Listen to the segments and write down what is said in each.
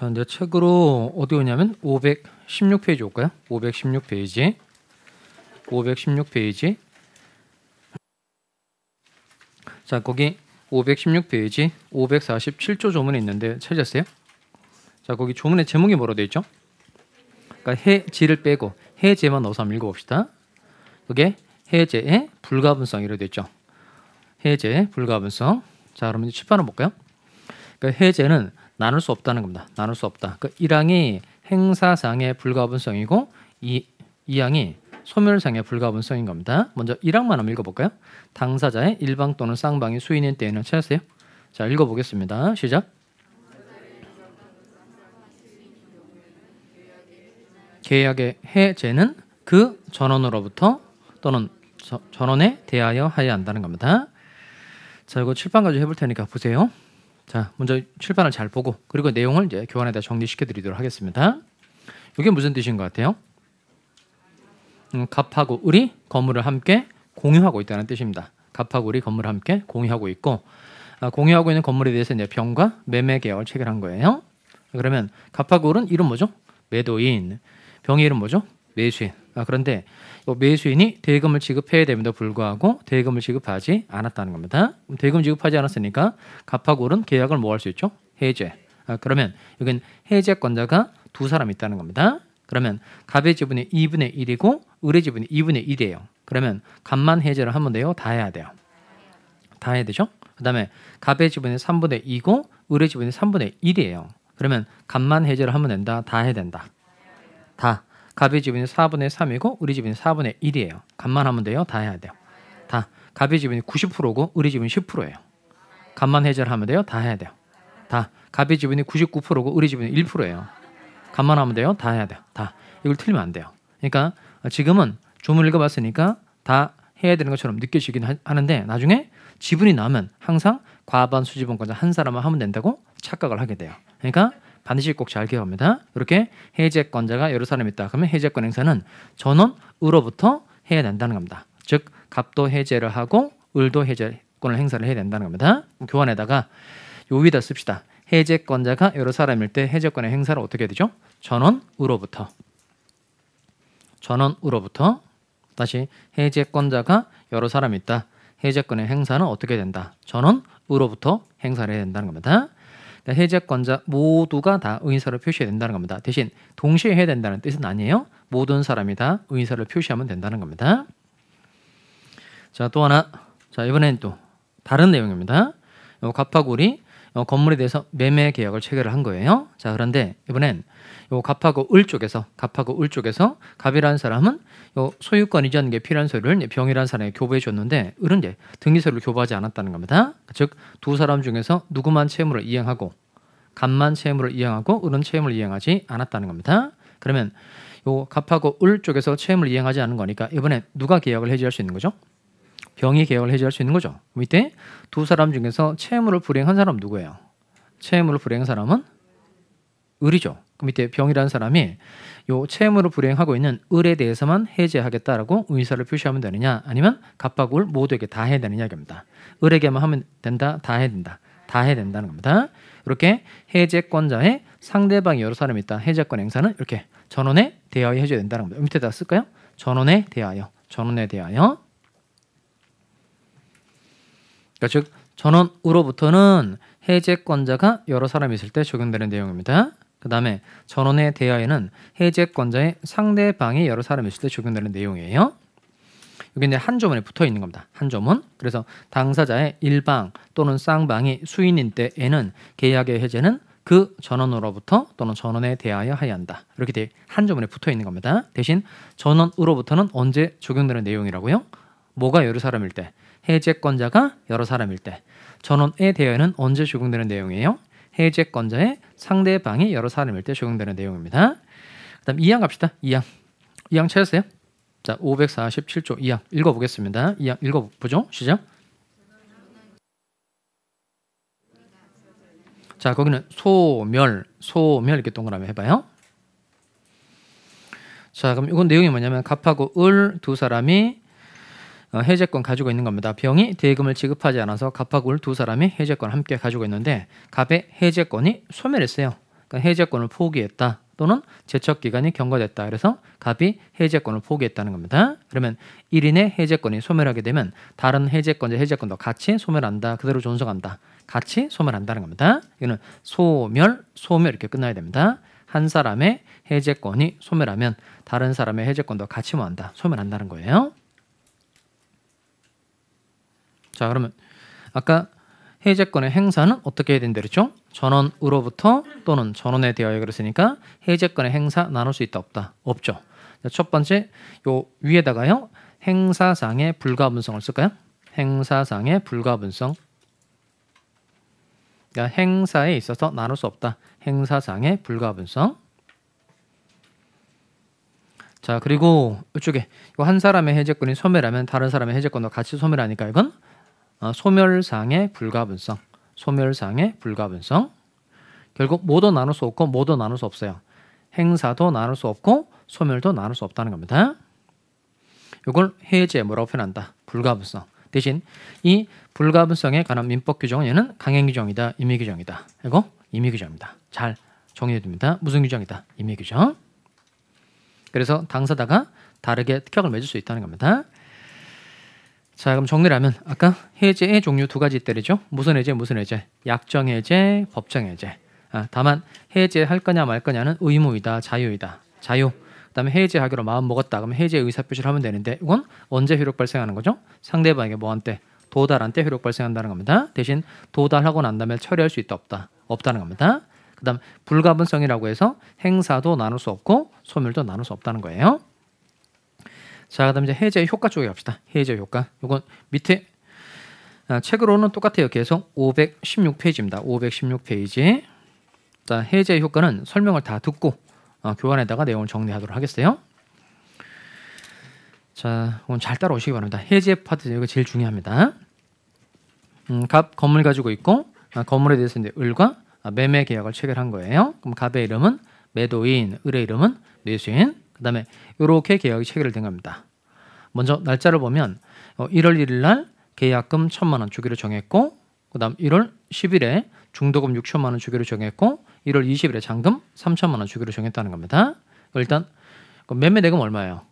자, 이제 책으로 어디 오냐면 516페이지 올까요? 516페이지. 516페이지. 자, 거기 516페이지 547조 조문이 있는데 찾으셨어요 자, 거기 조문의 제목이 뭐로 되어 있죠? 그러니까 해지를 빼고 해제만 넣어서 한번 읽어 봅시다. 그게 해제의 불가분성이라고 돼 있죠. 해제 의 불가분성. 자, 그러면 칠판을 볼까요? 그러니까 해제는 나눌 수 없다는 겁니다. 나눌 수 없다. 그 1항이 행사상의 불가분성이고 이 2항이 소멸상의 불가분성인 겁니다. 먼저 1항만 한번 읽어볼까요? 당사자의 일방 또는 쌍방이 수인인 때에는 찾으세요. 자 읽어보겠습니다. 시작. 계약의 해제는 그 전원으로부터 또는 저, 전원에 대하여 하여야 한다는 겁니다. 자 이거 7방까지 해볼 테니까 보세요. 자, 먼저 출판을 잘 보고 그리고 내용을 이제 교환에다 정리시켜 드리도록 하겠습니다. 이게 무슨 뜻인 것 같아요? 음, 갑하고 을이 건물을 함께 공유하고 있다는 뜻입니다. 갑하고 을이 건물을 함께 공유하고 있고 아, 공유하고 있는 건물에 대해서 이제 병과 매매 계약을 체결한 거예요. 그러면 갑하고 을은 이름 뭐죠? 매도인. 병의 이름 뭐죠? 매수인. 아, 그런데 뭐 매수인이 대금을 지급해야 됨에도 불구하고 대금을 지급하지 않았다는 겁니다. 대금 지급하지 않았으니까 갑하고 오른 계약을 뭐 할 수 있죠? 해제. 아, 그러면 여긴 해제권자가 두 사람 있다는 겁니다. 그러면 갑의 지분이 2분의 1이고 을의 지분이 2분의 1이에요. 그러면 갑만 해제를 하면 돼요? 다 해야 돼요. 다 해야 되죠? 그 다음에 갑의 지분이 3분의 2고 을의 지분이 3분의 1이에요. 그러면 갑만 해제를 하면 된다? 다 해야 된다. 다. 갑의 지분이 4분의 3이고 우리 지분이 4분의 1이에요. 값만 하면 돼요. 다 해야 돼요. 다. 갑의 지분이 90%고 우리 지분이 10%예요. 값만 해제하면 돼요. 다 해야 돼요. 다. 갑의 지분이 99%고 우리 지분이 1%예요. 값만 하면 돼요. 다 해야 돼요. 다. 이걸 틀리면 안 돼요. 그러니까 지금은 주문 읽어봤으니까 다 해야 되는 것처럼 느껴지긴 하, 하는데 나중에 지분이 나면 항상 과반 수지분까지한 사람만 하면 된다고 착각을 하게 돼요. 그러니까 반드시 꼭 잘 기억합니다. 이렇게 해제권자가 여러 사람 있다. 그러면 해제권 행사는 전원으로부터 해야 된다는 겁니다. 즉 갑도 해제를 하고 을도 해제권을 행사를 해야 된다는 겁니다. 교환에다가 여기다 씁시다. 해제권자가 여러 사람일 때 해제권의 행사를 어떻게 되죠? 전원으로부터 전원으로부터 다시 해제권자가 여러 사람 있다. 해제권의 행사는 어떻게 된다? 전원으로부터 행사를 해야 된다는 겁니다. 그러니까 해제권자 모두가 다 의인서를 표시해야 된다는 겁니다. 대신 동시에 해야 된다는 뜻은 아니에요. 모든 사람이 다 의인서를 표시하면 된다는 겁니다. 자, 또 하나. 자, 이번엔 또 다른 내용입니다. 어, 갑하구리 어, 건물에 대해서 매매 계약을 체결을 한 거예요. 자, 그런데 이번엔 요 갑하고 을 쪽에서 갑하고 을 쪽에서 갑이라는 사람은 요 소유권 이전 게 필요한 소유를 병이라는 사람에게 교부해 줬는데 을은 이제 등기서류를 교부하지 않았다는 겁니다. 즉 두 사람 중에서 누구만 채무를 이행하고 갑만 채무를 이행하고 을은 채무를 이행하지 않았다는 겁니다. 그러면 요 갑하고 을 쪽에서 채무를 이행하지 않은 거니까 이번에 누가 계약을 해지할 수 있는 거죠? 병이 계약을 해지할 수 있는 거죠. 이때 두 사람 중에서 채무를 불행한 사람 누구예요? 채무를 불행한 사람은 을이죠. 그 밑에 병이라는 사람이 요 채무를 불행하고 있는 을에 대해서만 해제하겠다라고 의사를 표시하면 되느냐 아니면 갑박을 모두에게 다 해야 되느냐 이겁니다. 을에게만 하면 된다, 다 해야 된다, 다 해야 된다는 겁니다. 이렇게 해제권자의 상대방이 여러 사람이 있다. 해제권 행사는 이렇게 전원에 대하여 해줘야 된다는 겁니다. 밑에다 쓸까요? 전원에 대하여, 전원에 대하여. 그러니까 즉 전원으로부터는 해제권자가 여러 사람이 있을 때 적용되는 내용입니다. 그 다음에 전원의 대하에는 해제권자의 상대방이 여러 사람이 있을 때 적용되는 내용이에요. 여기 이제 한 조문에 붙어 있는 겁니다. 한 조문. 그래서 당사자의 일방 또는 쌍방이 수인인 때에는 계약의 해제는 그 전원으로부터 또는 전원에 대하여 하야 한다. 이렇게 한 조문에 붙어 있는 겁니다. 대신 전원으로부터는 언제 적용되는 내용이라고요? 뭐가 여러 사람일 때, 해제권자가 여러 사람일 때, 전원에 대하여는 언제 적용되는 내용이에요? 해제권자의 상대방이 여러 사람일 때 적용되는 내용입니다. 그다음 2항 갑시다. 2항. 2항 찾으세요. 자, 547조 2항 읽어 보겠습니다. 2항 읽어 보죠. 시작. 자, 거기는 소멸, 소멸 이렇게 동그라미 해 봐요. 자, 그럼 이건 내용이 뭐냐면 갑하고 을 두 사람이 어, 해제권 가지고 있는 겁니다. 병이 대금을 지급하지 않아서 갑하고 을두 사람이 해제권 함께 가지고 있는데 갑의 해제권이 소멸했어요. 그러니까 해제권을 포기했다. 또는 제척 기간이 경과됐다. 그래서 갑이 해제권을 포기했다는 겁니다. 그러면 1인의 해제권이 소멸하게 되면 다른 해제권자 해제권도 같이 소멸한다. 그대로 존속한다. 같이 소멸한다는 겁니다. 이거는 소멸, 소멸 이렇게 끝나야 됩니다. 한 사람의 해제권이 소멸하면 다른 사람의 해제권도 같이 모한다. 소멸한다는 거예요. 자, 그러면 아까 해제권의 행사는 어떻게 해야 된다 그랬죠? 전원으로부터 또는 전원에 대하여 그랬으니까 해제권의 행사 나눌 수 있다 없다? 없죠. 첫 번째 요 위에다가요. 행사상의 불가분성을 쓸까요? 행사상의 불가분성 그러니까 행사에 있어서 나눌 수 없다. 행사상의 불가분성 자 그리고 이쪽에 한 사람의 해제권이 소멸하면 다른 사람의 해제권도 같이 소멸하니까 이건 어, 소멸상의 불가분성, 소멸상의 불가분성. 결국 모두 나눌 수 없고 모두 나눌 수 없어요. 행사도 나눌 수 없고 소멸도 나눌 수 없다는 겁니다. 이걸 해제 뭐라고 표현한다. 불가분성. 대신 이 불가분성에 관한 민법 규정은 얘는 강행 규정이다, 임의 규정이다. 이거 임의 규정입니다. 잘 정의해 둡니다. 무슨 규정이다? 임의 규정. 그래서 당사자가 다르게 특약을 맺을 수 있다는 겁니다. 자 그럼 정리를 하면 아까 해제의 종류 두 가지 때리죠 무슨 해제 무슨 해제 약정 해제 법정 해제 아, 다만 해제할 거냐 말 거냐는 의무이다 자유이다 자유 그다음에 해제하기로 마음 먹었다 그럼 해제 의사 표시를 하면 되는데 이건 언제 효력 발생하는 거죠 상대방에게 뭐한 테 도달한 때 효력 발생한다는 겁니다 대신 도달하고 난 다음에 처리할 수 있다 없다 없다는 겁니다 그다음 불가분성이라고 해서 행사도 나눌 수 없고 소멸도 나눌 수 없다는 거예요 자, 그다음 이제 해제 효과 쪽에 갑시다. 해제 효과. 이건 밑에 아, 책으로는 똑같아요. 계속 516페이지입니다. 516페이지. 자, 해제 효과는 설명을 다 듣고 어, 교환에다가 내용을 정리하도록 하겠어요. 자, 오늘 잘 따라오시기 바랍니다. 해제 파트 이거 제일 중요합니다. 음, 갑 건물 가지고 있고 아, 건물에 대해서 이제 을과 아, 매매 계약을 체결한 거예요. 그럼 갑의 이름은 매도인, 을의 이름은 매수인, 그 다음에 이렇게 계약이 체결된 겁니다. 먼저 날짜를 보면 1월 어, 1일 날 계약금 1천만 원 주기로 정했고 그 다음 1월 10일에 중도금 6천만 원 주기로 정했고 1월 20일에 잔금 3천만 원 주기로 정했다는 겁니다. 일단 그 매매 대금 얼마예요?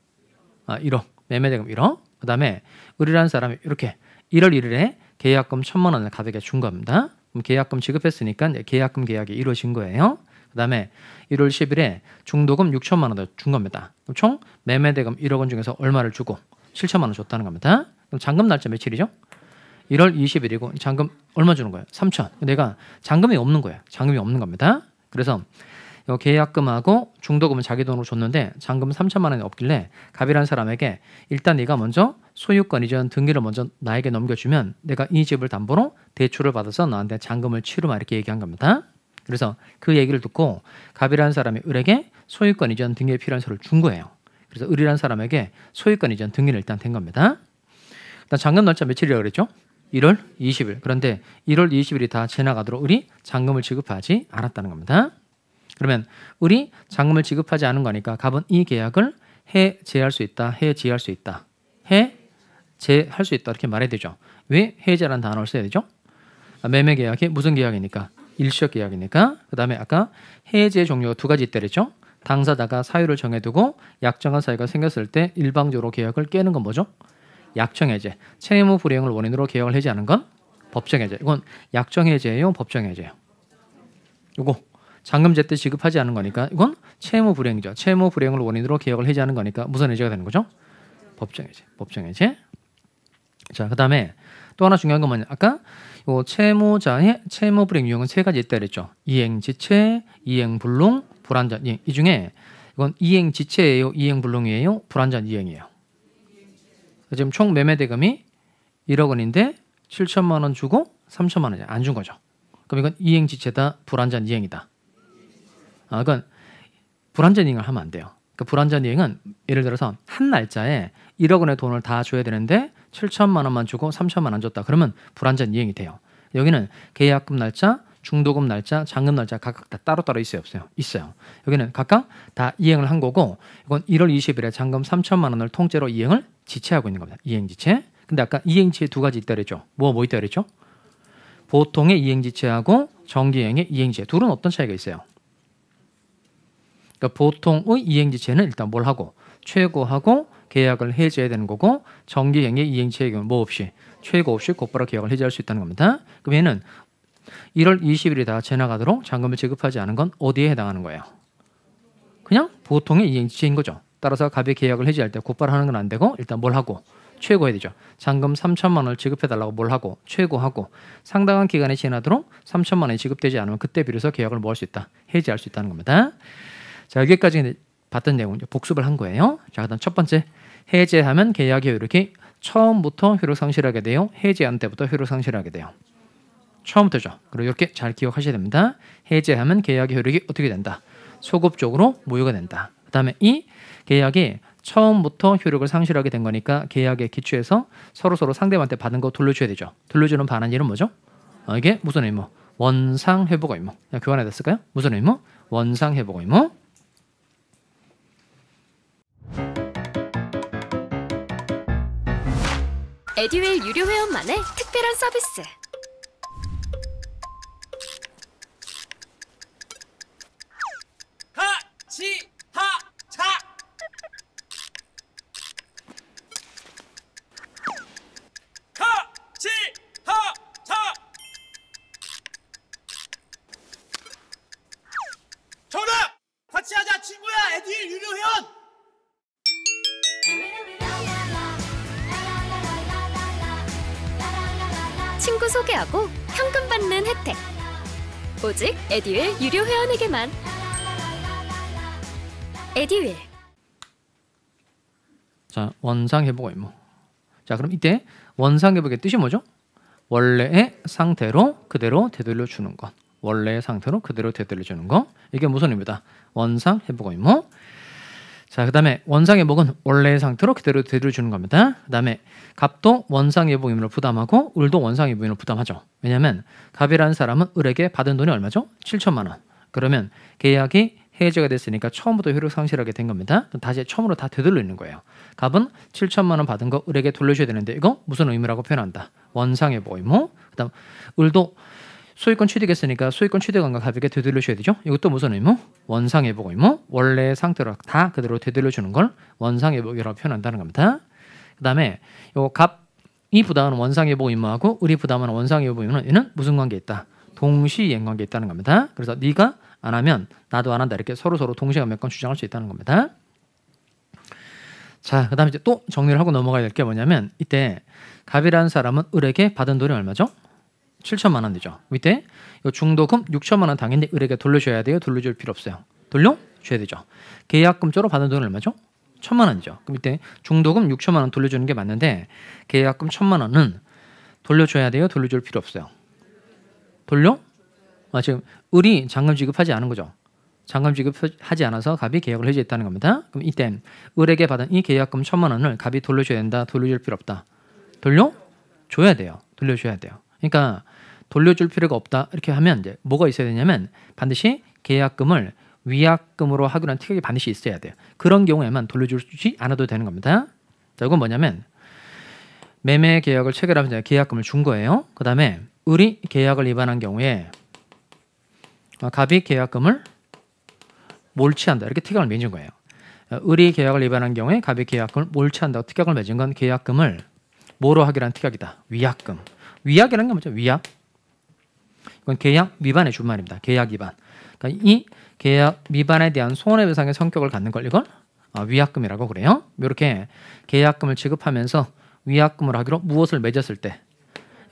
아, 1억. 매매 대금 1억. 그 다음에 을이라는 사람이 이렇게 1월 1일에 계약금 1천만 원을 가백에 준 겁니다. 그럼 계약금 지급했으니까 계약금 계약이 이루어진 거예요. 그다음에 1월 10일에 중도금 6천만 원을준 겁니다. 그럼 총 매매 대금 1억 원 중에서 얼마를 주고 7천만 원 줬다는 겁니다. 그럼 잔금 날짜 며칠이죠? 1월 20일이고 잔금 얼마 주는 거예요? 3천. 내가 잔금이 없는 거예요. 잔금이 없는 겁니다. 그래서 계약금하고 중도금은 자기 돈으로 줬는데 잔금 3천만 원이 없길래 갑이라는 사람에게 일단 네가 먼저 소유권 이전 등기를 먼저 나에게 넘겨주면 내가 이 집을 담보로 대출을 받아서 나한테 잔금을 치르마 이렇게 얘기한 겁니다. 그래서 그 얘기를 듣고 갑이라는 사람이 을에게 소유권 이전 등기에 필요한 서를 류준 거예요. 그래서 을이라는 사람에게 소유권 이전 등기를 일단 된 겁니다. 일단 잔금 날짜 며칠이라고 그랬죠? 1월 20일. 그런데 1월 20일이 다 지나가도록 을이 잔금을 지급하지 않았다는 겁니다. 그러면 을이 잔금을 지급하지 않은 거니까 갑은 이 계약을 해제할 수 있다. 해제할 수 있다. 해제할 수 있다. 이렇게 말해야 되죠. 왜 해제라는 단어를 써야 되죠? 매매 계약이 무슨 계약이니까 일시적 계약이니까 그 다음에 아까 해제 종류가 두 가지 있다랬죠. 당사자가 사유를 정해두고 약정한 사유가 생겼을 때 일방적으로 계약을 깨는 건 뭐죠? 약정 해제. 채무 불이행을 원인으로 계약을 해제하는 건 법정 해제. 이건 약정 해제예요, 법정 해제예요. 이거 잔금 제때 지급하지 않은 거니까 이건 채무 불이행이죠. 채무 불이행을 원인으로 계약을 해제하는 거니까 무슨 해제가 되는 거죠? 법정 해제. 법정 해제. 자, 그다음에 또 하나 중요한 건 뭐냐? 아까 요 채무자의 채무 불행 유형은 세 가지 있다 그랬죠. 이행지체, 이행불능, 불안전 이행. 이 중에 이건 이행지체예요, 이행불능이에요, 불안전 이행이에요. 지금 총 매매 대금이 1억 원인데 7천만 원 주고 3천만 원이 안 준 거죠. 그럼 이건 이행지체다, 불안전 이행이다. 아, 그건 불안전 이행을 하면 안 돼요. 그불안전 이행은 예를 들어서 한 날짜에 1억 원의 돈을 다 줘야 되는데 7천만 원만 주고 3천만 원 줬다. 그러면 불완전 이행이 돼요. 여기는 계약금 날짜, 중도금 날짜, 잔금 날짜 각각 다 따로따로 있어요, 없어요? 있어요. 여기는 각각 다 이행을 한 거고 이건 1월 20일에 잔금 3천만 원을 통째로 이행을 지체하고 있는 겁니다. 이행 지체. 근데 아까 이행 지체 두 가지 있다 그랬죠. 뭐뭐 뭐 있다 그랬죠? 보통의 이행 지체하고 정기행의 이행 지체 둘은 어떤 차이가 있어요? 그러니까 보통의 이행 지체는 일단 뭘 하고 최고하고 계약을 해지해야 되는 거고 정기행의 이행체의 경우 뭐 없이 최고 없이 곧바로 계약을 해지할 수 있다는 겁니다. 그럼 얘는 1월 20일이다 지나가도록 잔금을 지급하지 않은 건 어디에 해당하는 거예요? 그냥 보통의 이행체인 거죠. 따라서 갑의 계약을 해지할 때 곧바로 하는 건 안 되고 일단 뭘 하고 최고해야 되죠. 잔금 3천만 원을 지급해달라고 뭘 하고 최고하고 상당한 기간이 지나도록 3천만 원이 지급되지 않으면 그때 비로소 계약을 뭐 할 수 있다? 해지할 수 있다는 겁니다. 자 여기까지 봤던 내용을 복습을 한 거예요. 자, 그다음 첫 번째 해제하면 계약이 이렇게 처음부터 효력 상실하게 돼요. 해제한 때부터 효력 상실하게 돼요. 처음부터죠. 그리고 이렇게 잘 기억하셔야 됩니다. 해제하면 계약의 효력이 어떻게 된다. 소급적으로 무효가 된다. 그다음에 이 계약이 처음부터 효력을 상실하게 된 거니까 계약의 기초에서 서로 서로 상대방한테 받은 거 돌려줘야 되죠. 돌려주는 반환 일은 뭐죠? 어, 이게 무슨 의무? 원상 회복 의무. 교환해뒀을까요? 무슨 의무? 원상 회복 의무. 에듀웰 유료 회원만의 특별한 서비스. 친구야 에디 유료 회원! 소개하고 현금 받는 혜택. 오직 에듀윌 유료 회원에게만. 에듀윌. 자, 원상 회복의 무 자, 그럼 이때 원상 회복의 뜻이 뭐죠? 원래의 상태로 그대로 되돌려 주는 것. 원래의 상태로 그대로 되돌려 주는 것. 이게 무슨 의미다? 원상 회복의 무 자, 그다음에 원상회복은 원래의 상태로 그대로 되돌려주는 겁니다. 그다음에 갑도 원상회복임을 부담하고 을도 원상회복임을 부담하죠. 왜냐하면 갑이라는 사람은 을에게 받은 돈이 얼마죠? 7천만 원. 그러면 계약이 해제가 됐으니까 처음부터 효력 상실하게 된 겁니다. 다시 처음으로 다 되돌리는 거예요. 갑은 7천만 원 받은 거 을에게 돌려줘야 되는데 이거 무슨 의무라고 표현한다. 원상회복 의무. 그다음 을도 소유권 취득했으니까 소유권 취득한과 가볍게 되돌려 줘야 되죠. 이것도 무슨 의무? 원상회복 의무. 원래 상태로 다 그대로 되돌려 주는 걸 원상회복이라고 표현한다는 겁니다. 그다음에 요 갑이 부담은 원상회복 의무하고 우리 부담은 원상회복 의무는 얘는 무슨 관계 있다? 동시이행 관계 있다는 겁니다. 그래서 네가 안 하면 나도 안 한다 이렇게 서로 서로 동시에 몇 건 주장할 수 있다는 겁니다. 자, 그다음에 이제 또 정리를 하고 넘어가야 될 게 뭐냐면 이때 갑이라는 사람은 을에게 받은 돈이 얼마죠? 7천만 원 되죠. 밑에 이 중도금 6천만 원 당연히 을에게 돌려줘야 돼요. 돌려줄 필요 없어요. 돌려줘야 되죠. 계약금조로 받은 돈은 얼마죠? 천만 원이죠. 그럼 이때 중도금 6천만 원 돌려주는 게 맞는데 계약금 천만 원은 돌려줘야 돼요. 돌려줄 필요 없어요. 돌려? 아 지금 을이 잔금 지급하지 않은 거죠. 잔금 지급하지 않아서 갑이 계약을 해지했다는 겁니다. 그럼 이때 을에게 받은 이 계약금 천만 원을 갑이 돌려줘야 된다. 돌려줄 필요 없다. 돌려? 줘야 돼요. 돌려줘야 돼요. 그러니까 돌려줄 필요가 없다 이렇게 하면 이제 뭐가 있어야 되냐면 반드시 계약금을 위약금으로 하기로 한 특약이 반드시 있어야 돼요. 그런 경우에만 돌려주지 않아도 되는 겁니다. 자, 이건 뭐냐면 매매 계약을 체결하면서 계약금을 준 거예요. 그 다음에 의리 계약을 위반한 경우에 갑이 계약금을 몰취한다 이렇게 특약을 맺은 거예요. 의리 계약을 위반한 경우에 갑이 계약금을 몰취한다 고 특약을 맺은 건 계약금을 뭐로 하기로 한 특약이다. 위약금. 위약이라는 게 뭐죠? 위약. 이건 계약 위반의 주말입니다 계약 위반. 그러니까 이 계약 위반에 대한 손해배상의 성격을 갖는 걸 이걸 아, 위약금이라고 그래요. 이렇게 계약금을 지급하면서 위약금을 하기로 무엇을 맺었을 때,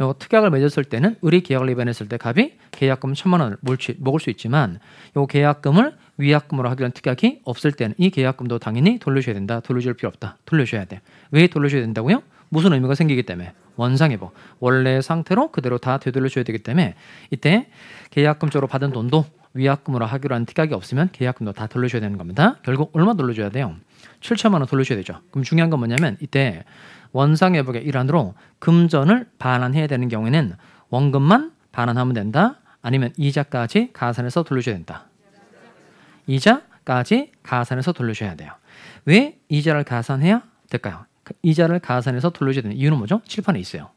요 특약을 맺었을 때는 의리 계약을 위반했을 때 갑이 계약금 천만 원을 먹을 수 있지만 요 계약금을 위약금으로 하기로 한 특약이 없을 때는 이 계약금도 당연히 돌려줘야 된다. 돌려줄 필요 없다. 돌려줘야 돼. 왜 돌려줘야 된다고요? 무슨 의미가 생기기 때문에 원상회복 원래 상태로 그대로 다 되돌려 줘야 되기 때문에 이때 계약금 쪽으로 받은 돈도 위약금으로 하기로 한 특약이 없으면 계약금도 다 돌려줘야 되는 겁니다. 결국 얼마 돌려줘야 돼요? 7천만 원 돌려줘야 되죠. 그럼 중요한 건 뭐냐면 이때 원상회복의 일환으로 금전을 반환해야 되는 경우에는 원금만 반환하면 된다. 아니면 이자까지 가산해서 돌려줘야 된다. 이자까지 가산해서 돌려줘야 돼요. 왜 이자를 가산해야 될까요? 이자를 가산해서 돌려줘야 되는 이유는 뭐죠? 칠판에 있어요.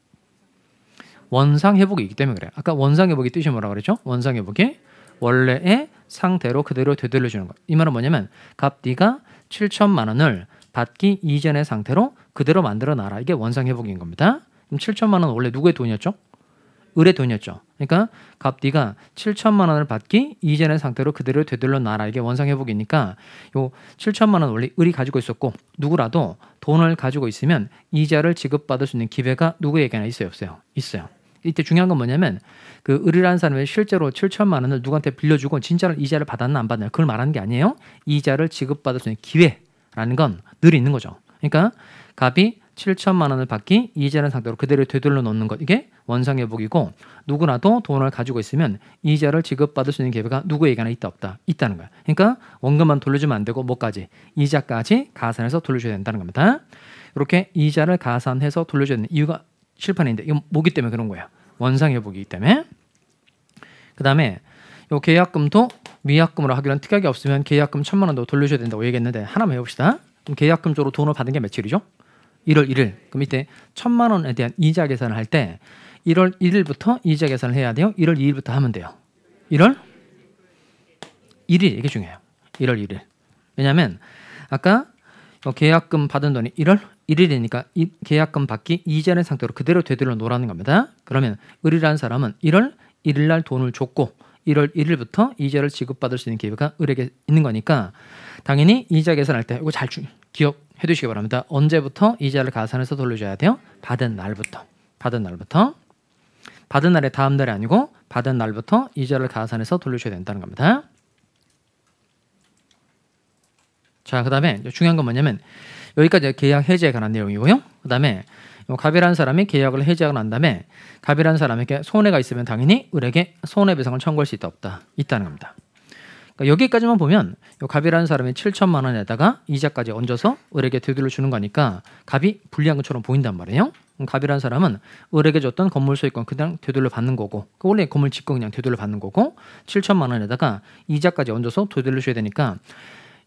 원상 회복이 기 때문에 그래 아까 원상 회복이 뜻이 뭐라 그랬죠? 원상 회복이 원래의 상태로 그대로 되돌려 주는 거. 이 말은 뭐냐면 갑 D가 7천만 원을 받기 이전의 상태로 그대로 만들어 놔라. 이게 원상 회복인 겁니다. 그럼 7천만 원 원래 누구의 돈이었죠? 을의 돈이었죠. 그러니까 갑디가 7천만 원을 받기 이전의 상태로 그대로 되돌려 놔라. 이게 원상회복이니까 요 7천만 원 원래 을이 가지고 있었고 누구라도 돈을 가지고 있으면 이자를 지급받을 수 있는 기회가 누구에게나 있어요? 없어요? 있어요. 이때 중요한 건 뭐냐면 그 을이라는 사람이 실제로 7천만 원을 누구한테 빌려주고 진짜로 이자를 받았나 안 받았나 그걸 말하는 게 아니에요. 이자를 지급받을 수 있는 기회라는 건 늘 있는 거죠. 그러니까 갑이 7천만 원을 받기 이자를 상대로 그대로 되돌려 놓는 것 이게 원상회복이고 누구라도 돈을 가지고 있으면 이자를 지급받을 수 있는 기회가 누구에게나 있다 없다 있다는 거야. 그러니까 원금만 돌려주면 안 되고 뭐까지 이자까지 가산해서 돌려줘야 된다는 겁니다. 이렇게 이자를 가산해서 돌려줘야 되는 이유가 실판인데 이건 뭐기 때문에 그런 거야. 원상회복이기 때문에 그 다음에 요 계약금도 위약금으로 하기로 는 특약이 없으면 계약금 천만 원도 돌려줘야 된다고 얘기했는데 하나만 해봅시다. 그럼 계약금 쪽으로 돈을 받은 게 며칠이죠? 1월 1일 그럼 밑에 천만 원에 대한 이자 계산을 할 때 1월 1일부터 이자 계산을 해야 돼요. 1월 2일부터 하면 돼요. 1월 1일 이게 중요해요. 1월 1일. 왜냐하면 아까 뭐 계약금 받은 돈이 1월 1일이니까 계약금 받기 이전의 상태로 그대로 되돌려 놓으라는 겁니다. 그러면 을이라는 사람은 1월 1일 날 돈을 줬고 1월 1일부터 이자를 지급받을 수 있는 기회가 을에게 있는 거니까 당연히 이자 계산할 때 이거 잘 주, 기억 해두시기 바랍니다. 언제부터 이자를 가산해서 돌려줘야 돼요? 받은 날부터. 받은 날부터. 받은 날의 다음 날이 아니고 받은 날부터 이자를 가산해서 돌려줘야 된다는 겁니다. 자, 그 다음에 중요한 건 뭐냐면 여기까지 계약 해지에 관한 내용이고요. 그 다음에 뭐 갑이라는 사람이 계약을 해지하고 난 다음에 갑이라는 사람에게 손해가 있으면 당연히 을에게 손해배상을 청구할 수 있다 없다 있다는 겁니다. 그러니까 여기까지만 보면 요 갑이라는 사람이 7천만 원에다가 이자까지 얹어서 을에게 되돌려 주는 거니까 갑이 불리한 것처럼 보인단 말이에요. 갑이라는 사람은 을에게 줬던 건물 소유권 그냥 되돌려 받는 거고 그 원래 건물 직권 그냥 되돌려 받는 거고 7천만 원에다가 이자까지 얹어서 되돌려 줘야 되니까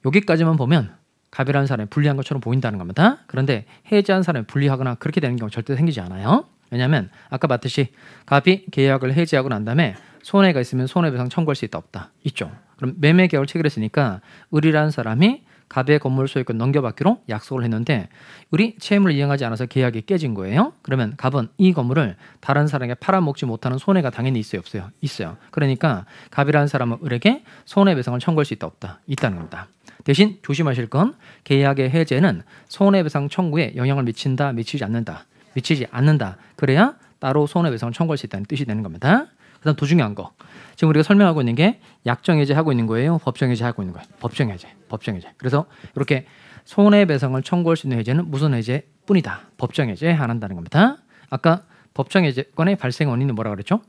여기까지만 보면 갑이라는 사람이 불리한 것처럼 보인다는 겁니다. 그런데 해지한 사람이 불리하거나 그렇게 되는 경우 절대 생기지 않아요. 왜냐하면 아까 봤듯이 갑이 계약을 해지하고 난 다음에 손해가 있으면 손해배상 청구할 수 있다 없다 있죠. 그럼 매매 계약을 체결했으니까 을이라는 사람이 갑의 건물 소유권 넘겨받기로 약속을 했는데 을리 채무를 이행하지 않아서 계약이 깨진 거예요. 그러면 갑은 이 건물을 다른 사람에게 팔아먹지 못하는 손해가 당연히 있어요, 없어요? 있어요. 그러니까 갑이라는 사람은 을에게 손해배상을 청구할 수 있다 없다 있다는 겁니다. 대신 조심하실 건 계약의 해제는 손해배상 청구에 영향을 미친다, 미치지 않는다, 미치지 않는다. 그래야 따로 손해배상을 청구할 수 있다는 뜻이 되는 겁니다. 그다음 더 중요한 거 지금 우리가 설명하고 있는 게 약정해제 하고 있는 거예요. 법정해제 하고 있는 거예요. 법정해제, 법정해제. 그래서 이렇게 손해배상을 청구할 수 있는 해제는 무슨 해제뿐이다. 법정해제 안 한다는 겁니다. 아까 법정해제권의 발생 원인은 뭐라 고 그랬죠?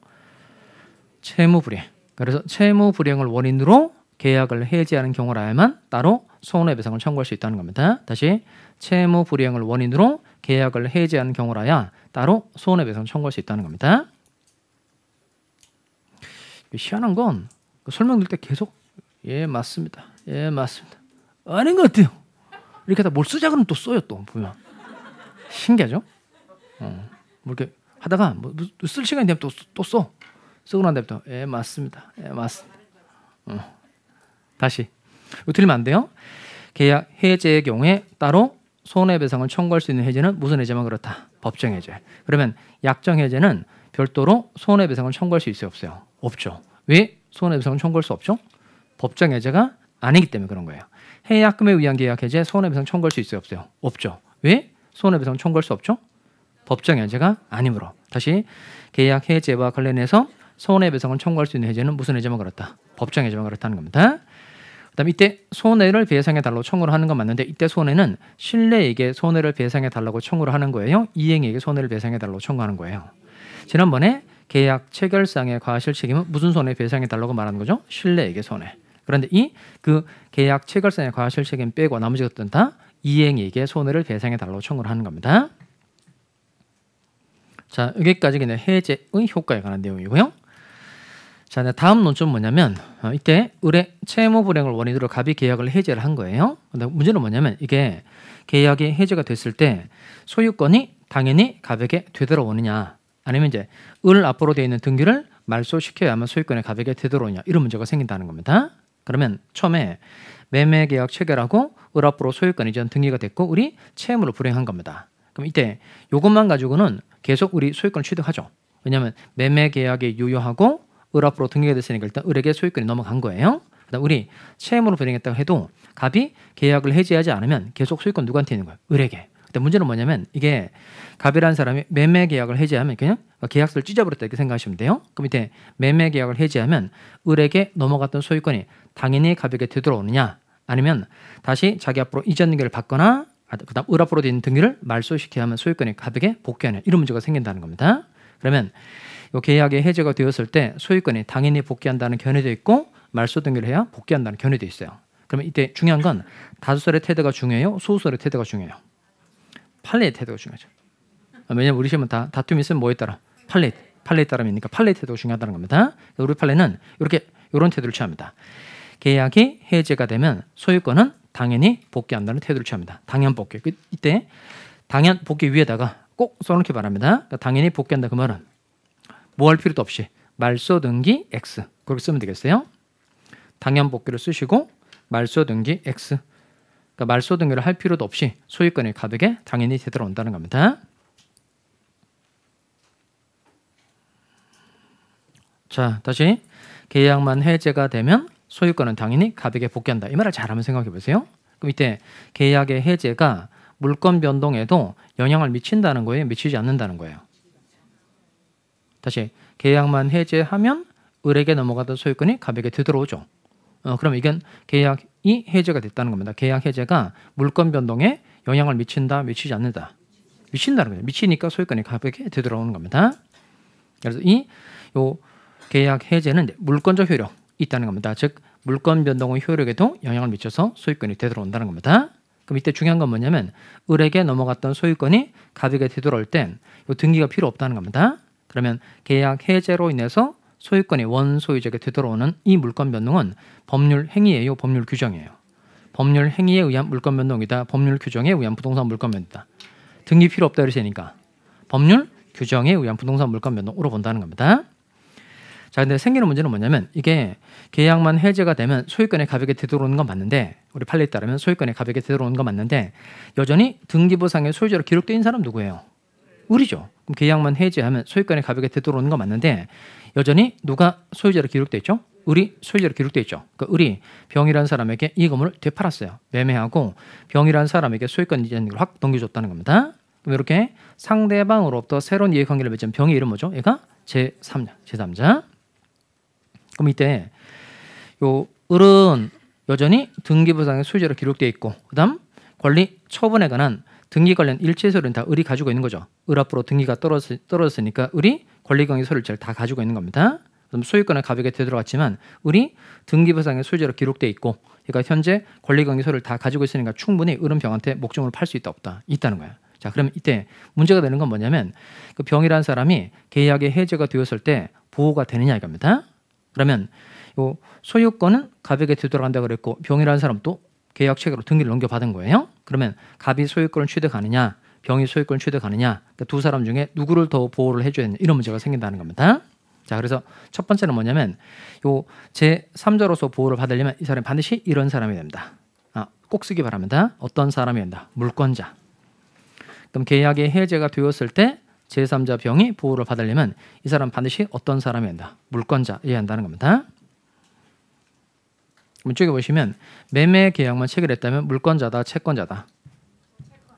채무불이행. 그래서 채무불이행을 원인으로 계약을 해지하는 경우라야만 따로 손해배상을 청구할 수 있다는 겁니다. 다시 채무 불이행을 원인으로 계약을 해지하는 경우라야 따로 손해배상 을 청구할 수 있다는 겁니다. 그 희한한 건 그 설명드릴 때 계속 예 맞습니다. 예 맞습니다. 아닌 것 같아요. 이렇게 하다 뭘 쓰자 그러면 또 써요 또 보면 신기하죠? 어, 뭐 이렇게 하다가 뭐쓸 시간이 되면 또 또 써. 쓰고 난 다음부터 예 맞습니다. 예 맞습니다. 어. 다시 틀리면 안 돼요. 계약 해제의 경우에 따로 손해배상을 청구할 수 있는 해제는 무슨 해제만 그렇다. 법정 해제. 그러면 약정 해제는 별도로 손해배상을 청구할 수 있어요 없어요? 없죠. 왜 손해배상은 청구할 수 없죠? 법정 해제가 아니기 때문에 그런 거예요. 해약금에 의한 계약 해제 손해배상 청구할 수 있어요? 없어요? 없죠. 왜? 손해배상 은 청구할 수 없죠? 법정 해제가 아니므로 다시 계약 해제와 관련해서 손해배상을 청구할 수 있는 해제는 무슨 해제만 그렇다? 법정 해제만 그렇다는 겁니다. 그다음 이때 손해를 배상해 달라고 청구를 하는 건 맞는데 이때 손해는 신뢰에게 손해를 배상해 달라고 청구를 하는 거예요. 이행에게 손해를 배상해 달라고 청구하는 거예요. 지난번에 계약 체결상의 과실 책임은 무슨 손해 배상해 달라고 말하는 거죠? 신뢰에게 손해. 그런데 이 그 계약 체결상의 과실 책임 빼고 나머지 것들은 다 이행에게 손해를 배상해 달라고 청구를 하는 겁니다. 자, 여기까지 그냥 해제의 효과에 관한 내용이고요. 자, 다음 논점 은 뭐냐면 어, 이때 의뢰 채무 불행을 원인으로 갑이 계약을 해제를 한 거예요. 근데 문제는 뭐냐면 이게 계약이 해제가 됐을 때 소유권이 당연히 갑에게 되돌아오느냐 아니면 이제 을 앞으로 되어 있는 등기를 말소시켜야만 소유권의 가액에 되돌아오냐 이런 문제가 생긴다는 겁니다. 그러면 처음에 매매 계약 체결하고 을 앞으로 소유권 이전 등기가 됐고 우리 채무를 불행한 겁니다. 그럼 이때 이것만 가지고는 계속 우리 소유권을 취득하죠. 왜냐하면 매매 계약에 유효하고 을 앞으로 등기가 됐으니까 일단 을에게 소유권이 넘어간 거예요. 그다음 우리 채무를 불행했다고 해도 갑이 계약을 해지하지 않으면 계속 소유권 누구한테 있는 거예요? 을에게. 근데 문제는 뭐냐면 이게 갑이라는 사람이 매매 계약을 해지하면 그냥 계약서를 찢어버렸다 이렇게 생각하시면 돼요. 그 밑에 매매 계약을 해지하면 을에게 넘어갔던 소유권이 당연히 갑에게 되돌아오느냐 아니면 다시 자기 앞으로 이전 등기를 받거나 아, 그다음 을 앞으로 된 등기를 말소시켜야 하면 소유권이 갑에게 복귀하는 이런 문제가 생긴다는 겁니다. 그러면 이계약의 해제가 되었을 때 소유권이 당연히 복귀한다는 견해도 있고 말소 등기를 해야 복귀한다는 견해도 있어요. 그러면 이때 중요한 건 다수설의 태도가 중요해요. 소수설의 태도가 중요해요. 팔레의 태도가 중요하죠. 아, 왜냐면 우리 시험은 다다툼 있으면 뭐에 따라 팔레 팔레 따름니까 팔레 태도가 중요하다는 겁니다. 우리 팔레는 이렇게 이런 태도를 취합니다. 계약이 해제가 되면 소유권은 당연히 복귀한다는 태도를 취합니다. 당연 복귀. 그 이때 당연 복귀 위에다가 꼭 써놓기 바랍니다. 그러니까 당연히 복귀한다 그 말은 뭐 할 필요도 없이 말소 등기 X 그렇게 쓰면 되겠어요. 당연 복귀를 쓰시고 말소 등기 X 그러니까 말소 등기를 할 필요도 없이 소유권이 가득에 당연히 되돌아온다는 겁니다. 자, 다시 계약만 해제가 되면 소유권은 당연히 가백에 복귀한다. 이 말을 잘 한번 생각해 보세요. 그럼 이때 계약의 해제가 물권 변동에도 영향을 미친다는 거예요? 미치지 않는다는 거예요? 다시 계약만 해제하면 을에게 넘어가던 소유권이 가백에 되돌아오죠. 어, 그럼 이건 계약 이 해제가 됐다는 겁니다. 계약 해제가 물건 변동에 영향을 미친다, 미치지 않는다. 미친다는 거예요 미치니까 소유권이 가볍게 되돌아오는 겁니다. 그래서 이 요 계약 해제는 물권적 효력 있다는 겁니다. 즉 물권 변동의 효력에도 영향을 미쳐서 소유권이 되돌아온다는 겁니다. 그럼 이때 중요한 건 뭐냐면 을에게 넘어갔던 소유권이 가에게 되돌아올 땐 등기가 필요 없다는 겁니다. 그러면 계약 해제로 인해서 소유권이 원소유자에게 되돌아오는 이 물권 변동은 법률 행위예요, 법률 규정이에요. 법률 행위에 의한 물권 변동이다. 법률 규정에 의한 부동산 물권 변동이다. 등기 필요 없다 그러시니까 법률 규정에 의한 부동산 물권 변동으로 본다는 겁니다. 자, 근데 생기는 문제는 뭐냐면 이게 계약만 해제가 되면 소유권의 가격이 되돌아오는 건 맞는데 우리 판례에 따르면 소유권의 가격이 되돌아오는 건 맞는데 여전히 등기부상의 소유자로 기록된 사람 누구예요? 우리죠. 그럼 계약만 해지하면 소유권이가볍게 되돌아오는 거 맞는데 여전히 누가 소유자로 기록돼 있죠? 을이 소유자로 기록돼 있죠. 그러니까 을이 병이라는 사람에게 이 건물을 되팔았어요. 매매하고 병이라는 사람에게 소유권 이전확 넘겨줬다는 겁니다. 그럼 이렇게 상대방으로부터 새로운 이해관계를 맺은 병의 이름 뭐죠? 얘가 제3자, 제3자. 그럼 이때 요 을은 여전히 등기부상의 소유자로 기록돼 있고 그다음 권리 처분에 관한 등기 관련 일체소유는 다 을이 가지고 있는 거죠. 을 앞으로 등기가 떨어지, 떨어졌으니까 을이 권리경의 서유를다 가지고 있는 겁니다. 그럼 소유권을 가볍게 되돌아갔지만 을이 등기부상의 소유자로 기록돼 있고 그러니까 현재 권리경의 서유를다 가지고 있으니까 충분히 을은 병한테 목적물을 팔 수 있다 없다 있다는 거야. 자, 그럼 이때 문제가 되는 건 뭐냐면 그 병이라는 사람이 계약의 해제가 되었을 때 보호가 되느냐 이겁니다. 그러면 요 소유권은 가볍게 되돌아간다 그랬고 병이라는 사람도 계약 체계로 등기를 넘겨받은 거예요. 그러면 갑이 소유권을 취득하느냐, 병이 소유권을 취득하느냐 그러니까 두 사람 중에 누구를 더 보호를 해줘야 되냐 이런 문제가 생긴다는 겁니다. 자 그래서 첫 번째는 뭐냐면 요제 3자로서 보호를 받으려면 이 사람이 반드시 이런 사람이 됩니다. 아, 꼭 쓰기 바랍니다. 어떤 사람이 된다? 물권자. 그럼 계약의 해제가 되었을 때 제3자 병이 보호를 받으려면 이 사람 반드시 어떤 사람이 된다? 물권자 이해한다는 겁니다. 문쪽에 보시면 매매 계약만 체결했다면 물권자다, 채권자다.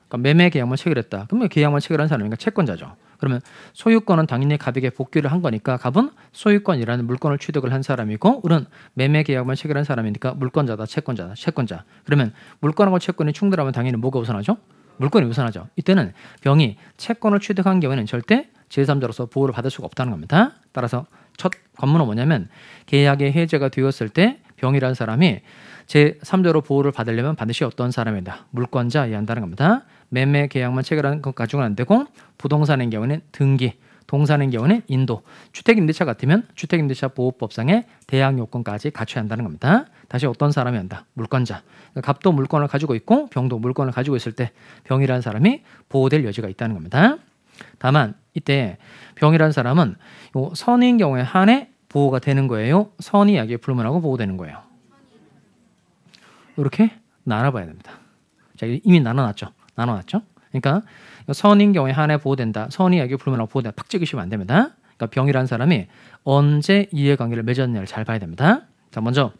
그러니까 매매 계약만 체결했다. 그러면 계약만 체결한 사람이니까 그러니까 채권자죠. 그러면 소유권은 당연히 가볍게 복귀를 한 거니까 갑은 소유권이라는 물건을 취득을 한 사람이고 을은 매매 계약만 체결한 사람이니까 물권자다, 채권자다, 채권자. 그러면 물권하고 채권이 충돌하면 당연히 뭐가 우선하죠? 물건이 우선하죠. 이때는 병이 채권을 취득한 경우에는 절대 제3자로서 보호를 받을 수가 없다는 겁니다. 따라서 첫건문은 뭐냐면 계약의 해제가 되었을 때 병이라는 사람이 제3자로 보호를 받으려면 반드시 어떤 사람이다. 물권자여 한다는 겁니다. 매매 계약만 체결하는 것 가지고는 안 되고 부동산인 경우는 등기, 동산인 경우는 인도, 주택임대차 같으면 주택임대차 보호법상의 대항 요건까지 갖춰야 한다는 겁니다. 다시 어떤 사람이 한다? 물권자. 그러니까 갑도 물권을 가지고 있고 병도 물권을 가지고 있을 때 병이라는 사람이 보호될 여지가 있다는 겁니다. 다만 이때 병이라는 사람은 선인 경우에 한해 보호가 되는 거예요. 선이 약의 불문하고 보호되는 거예요. 이렇게 나눠봐야 됩니다. 자, 이미 나눠놨죠. 나눠놨죠. 그러니까 선인 경우에 하나 보호된다. 선이 약의 불문하고 보호된다. 팍 찍으시면 안 됩니다. 그러니까 병이라는 사람이 언제 이해관계를 맺었냐를 잘 봐야 됩니다. 자, 먼저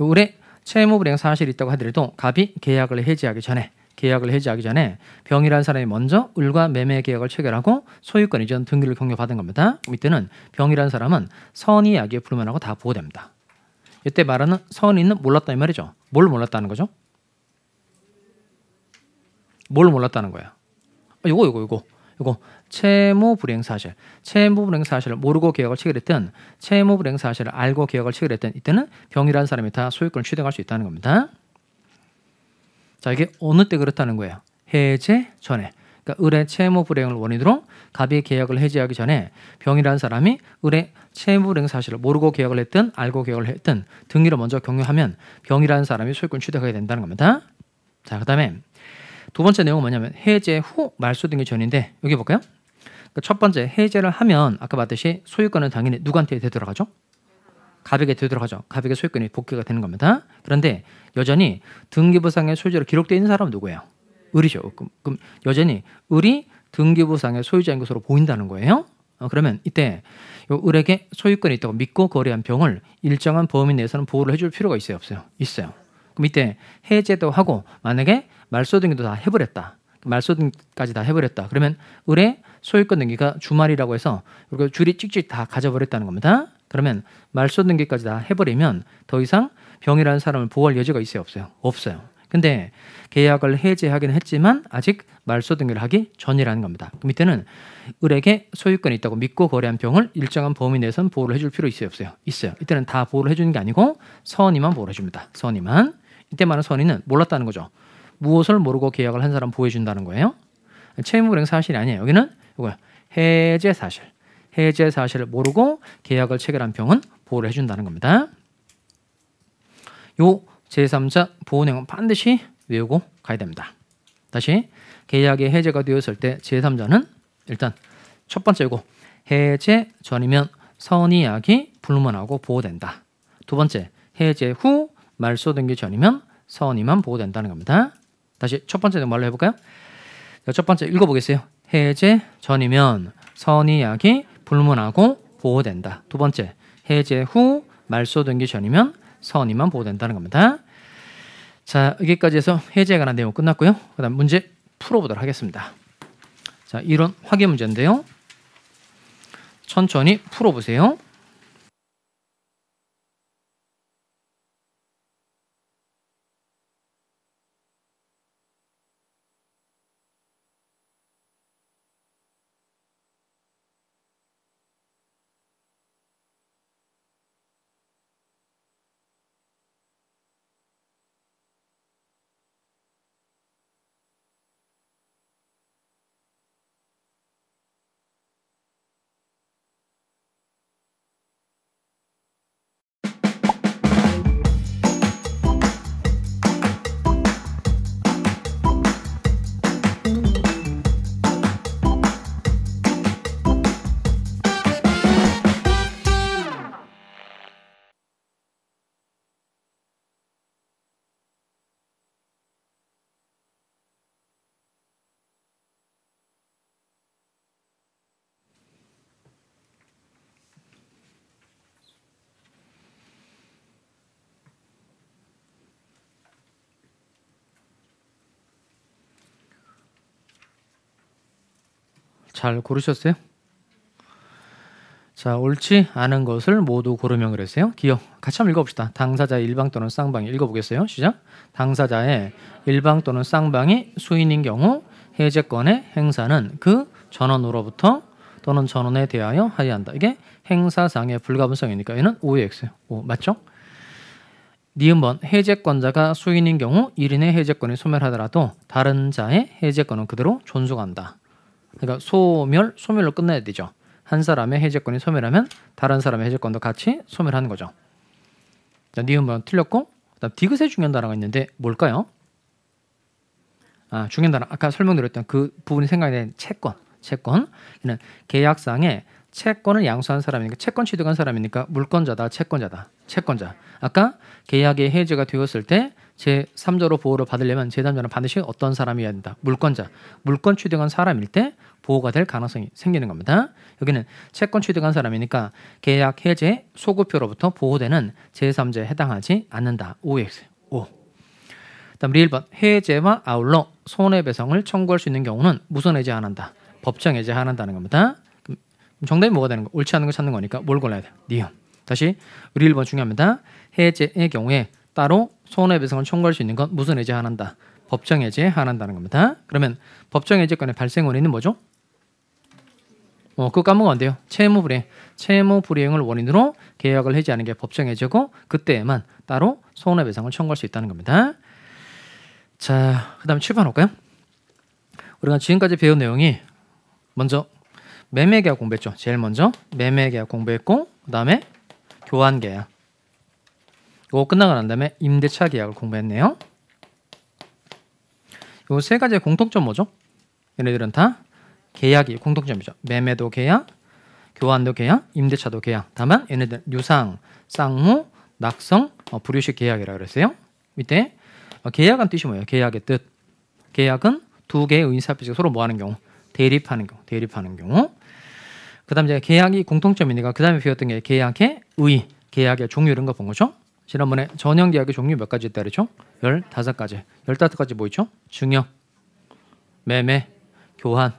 요래 채무불행 사실이 있다고 하더라도 갑이 계약을 해지하기 전에 계약을 해지하기 전에 병이라는 사람이 먼저 을과 매매 계약을 체결하고 소유권 이전 등기를 경려받은 겁니다. 밑에는 병이라는 사람은 선의 약에 불만하고 다 보호됩니다. 이때 말하는 선의는 몰랐다 이 말이죠. 뭘 몰랐다는 거죠? 뭘 몰랐다는 거야? 아, 요거 요거 요거 요거 채무 불행 사실, 채무 불행 사실을 모르고 계약을 체결했던 채무 불행 사실을 알고 계약을 체결했던 이때는 병이라는 사람이 다 소유권을 취득할 수 있다는 겁니다. 자, 이게 어느 때 그렇다는 거예요. 해제 전에. 그러니까 을의 채무 불행을 원인으로 갑이 계약을 해제하기 전에 병이라는 사람이 을의 채무 불행 사실을 모르고 계약을 했든 알고 계약을 했든 등기를 먼저 경유하면 병이라는 사람이 소유권 취득하게 된다는 겁니다. 자, 그다음에 두 번째 내용은 뭐냐면 해제 후 말소 등기 전인데 여기 볼까요? 그러니까 첫 번째 해제를 하면 아까 봤듯이 소유권은 당연히 누구한테 되돌아가죠? 가백에 되돌아가죠. 가백의 소유권이 복귀가 되는 겁니다. 그런데 여전히 등기부상의 소유자로 기록되어 있는 사람은 누구예요? 을이죠. 그럼, 그럼 여전히 을이 등기부상의 소유자인 것으로 보인다는 거예요. 어, 그러면 이때 요 을에게 소유권이 있다고 믿고 거래한 병을 일정한 범위 내에서는 보호를 해줄 필요가 있어요, 없어요? 있어요. 그럼 이때 해제도 하고 만약에 말소 등기도 다 해버렸다. 말소 등까지 다 해버렸다. 그러면 을의 소유권 등기가 주말이라고 해서 이렇게 줄이 찍찍 다 가져버렸다는 겁니다. 그러면 말소 등기까지 다 해버리면 더 이상 병이라는 사람을 보호할 여지가 있어요 없어요 없어요 근데 계약을 해제하기는 했지만 아직 말소 등기를 하기 전이라는 겁니다 그 밑에는 을에게 소유권이 있다고 믿고 거래한 병을 일정한 범위 내선 보호를 해줄 필요 있어요 없어요 있어요 이때는 다 보호를 해주는 게 아니고 선의만 보호를 해줍니다 선의만 이때 만은 선의는 몰랐다는 거죠 무엇을 모르고 계약을 한 사람 보호해준다는 거예요 채무불행 사실이 아니에요 여기는 이거 해제 사실 해제 사실을 모르고 계약을 체결한 병은 보호를 해준다는 겁니다. 요 제3자 보호내용은 반드시 외우고 가야 됩니다. 다시 계약이 해제가 되었을 때 제3자는 일단 첫 번째 요 해제 전이면 선의약이 불문하고 보호된다. 두 번째 해제 후 말소 등기 전이면 선의만 보호된다는 겁니다. 다시 첫 번째 말로 해볼까요? 첫 번째 읽어보겠어요. 해제 전이면 선의약이 불문하고 보호된다. 두 번째, 해제 후 말소 등기 전이면 선임만 보호된다는 겁니다. 자, 여기까지 해서 해제에 관한 내용 끝났고요. 그 다음 문제 풀어보도록 하겠습니다. 자, 이런 확인 문제인데요. 천천히 풀어보세요. 잘 고르셨어요? 자, 옳지 않은 것을 모두 고르면 그랬어요. 기억. 같이 한번 읽어봅시다. 당사자의 일방 또는 쌍방이 읽어보겠어요. 시작. 당사자의 일방 또는 쌍방이 수인인 경우 해제권의 행사는 그 전원으로부터 또는 전원에 대하여 하여야 한다. 이게 행사상의 불가분성이니까 얘는 5x요. 5 맞죠? 니은 번 해제권자가 수인인 경우 1인의 해제권이 소멸하더라도 다른 자의 해제권은 그대로 존속한다. 그러니까 소멸, 소멸로 끝내야 되죠. 한 사람의 해제권이 소멸하면 다른 사람의 해제권도 같이 소멸하는 거죠. 자, 니은번 네 틀렸고 그다음 디귿의 중요한 단어가 있는데 뭘까요? 아, 중요한 단어 아까 설명드렸던 그 부분이 생각된 이 채권. 채권. 이는 계약상에 채권을 양수한 사람이니까 채권 취득한 사람이니까 물권자다, 채권자다. 채권자. 아까 계약의 해제가 되었을 때 제3자로 보호를 받으려면 제3자는 반드시 어떤 사람이어야 된다. 물권자. 물권 취득한 사람일 때 보호가 될 가능성이 생기는 겁니다. 여기는 채권 취득한 사람이니까 계약 해제 소급표로부터 보호되는 제3자에 해당하지 않는다. OX. O. 다음리번 해제와 아울러 손해배상을 청구할 수 있는 경우는 무선 해제 안 한다. 법정 해제 안 한다는 겁니다. 그럼 정답이 뭐가 되는 거? 옳지 않은 걸 찾는 거니까 뭘 골라야 돼? 니 다시 1번 중요합니다. 해제의 경우에 따로 손해배상을 청구할 수 있는 건 무슨 해제하 한한다? 법정 해제에 한다는 겁니다. 그러면 법정 해제권의 발생 원인은 뭐죠? 어, 그거 까먹으면 안 돼요. 채무 불이행. 채무 불이행을 원인으로 계약을 해지하는 게 법정 해제고 그때에만 따로 손해배상을 청구할 수 있다는 겁니다. 자, 그 다음에 7번 볼까요? 우리가 지금까지 배운 내용이 먼저 매매계약 공부했죠. 제일 먼저 매매계약 공부했고 그 다음에 교환계약 이거 끝나고 난 다음에 임대차 계약을 공부했네요. 이 세 가지의 공통점 뭐죠? 얘네들은 다 계약이 공통점이죠. 매매도 계약, 교환도 계약, 임대차도 계약. 다만 얘네들 유상, 쌍무, 낙성, 어, 불유식 계약이라 고 그랬어요. 밑에 어, 계약은 뜻이 뭐예요? 계약의 뜻. 계약은 두 개의 의사표시가 서로 뭐하는 경우? 대립하는 경우. 대립하는 경우. 그다음 에 계약이 공통점이니까 그다음에 배웠던 게 계약의 의, 계약의 종류 이런 거 본 거죠. 지난번에 전형 계약의 종류 몇 가지 있다 그랬죠? 15가지. 15가지 뭐 있죠? 증여, 매매, 교환,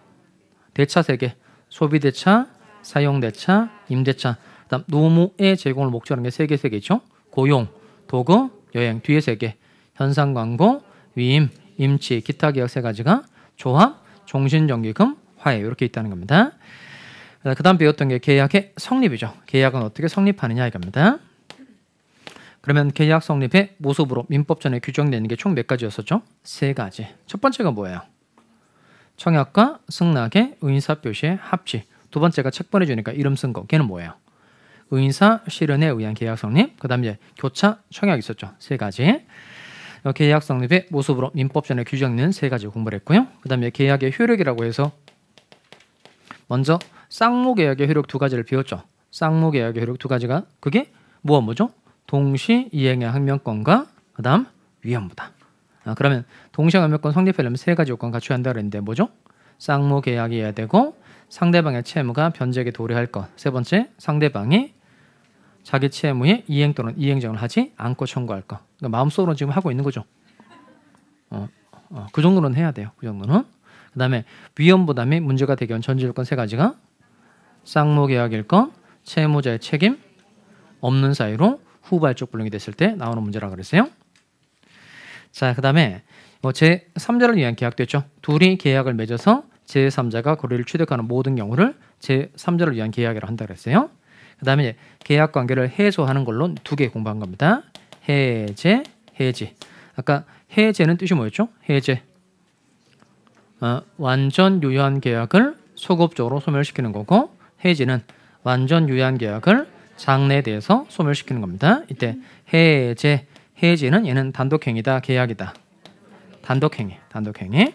대차 세개 소비 대차, 사용 대차, 임대차. 그다음 노무의 제공을 목적으로 하는 게 세 개 세개 있죠? 고용, 도구, 여행 뒤에 세 개. 현상 광고, 위임, 임치, 기타 계약 세 가지가 조합, 종신 정기금, 화해 이렇게 있다는 겁니다. 그다음 배웠던 게 계약의 성립이죠. 계약은 어떻게 성립하느냐 이겁니다. 그러면 계약 성립의 모습으로 민법전에 규정되는 게 총 몇 가지였었죠? 세 가지. 첫 번째가 뭐예요? 청약과 승낙의 의인사 표시의 합치. 두 번째가 책 보내주니까 이름 쓴 거. 걔는 뭐예요? 의인사 실현에 의한 계약 성립. 그 다음에 교차 청약 있었죠. 세 가지. 계약 어, 성립의 모습으로 민법전에 규정된 세 가지 공부를 했고요. 그 다음에 계약의 효력이라고 해서 먼저 쌍무 계약의 효력 두 가지를 배웠죠. 쌍무 계약의 효력 두 가지가 그게 뭐와 뭐죠? 동시 이행의 항명권과 그다음 위험부다. 아, 그러면 동시 항명권 성립하려면 세 가지 요건 갖춰야 한다 그랬는데 뭐죠? 쌍무 계약이어야 되고 상대방의 채무가 변제에 도래할 것. 세 번째, 상대방이 자기 채무의 이행 또는 이행정을 하지 않고 청구할 것. 그러니까 마음속으로 지금 하고 있는 거죠. 어, 어, 그 정도는 해야 돼요. 그 정도는. 그 다음에 위험부담이 문제가 되기 위한 전제조건 세 가지가 쌍무 계약일 건 채무자의 책임 없는 사이로 후발적 불능이 됐을 때 나오는 문제라 그랬어요. 자, 그다음에 뭐 제 3자를 위한 계약됐죠. 둘이 계약을 맺어서 제 3자가 거래를 취득하는 모든 경우를 제 3자를 위한 계약이라 한다 그랬어요. 그다음에 계약 관계를 해소하는 걸로 두개 공부한 겁니다. 해제, 해지. 아까 해제는 뜻이 뭐였죠? 해제. 어, 완전 유효한 계약을 소급적으로 소멸시키는 거고 해지는 완전 유효한 계약을 장래에 대해서 소멸시키는 겁니다. 이때 해제 해제는 얘는 단독행위다 계약이다. 단독행위 단독행위.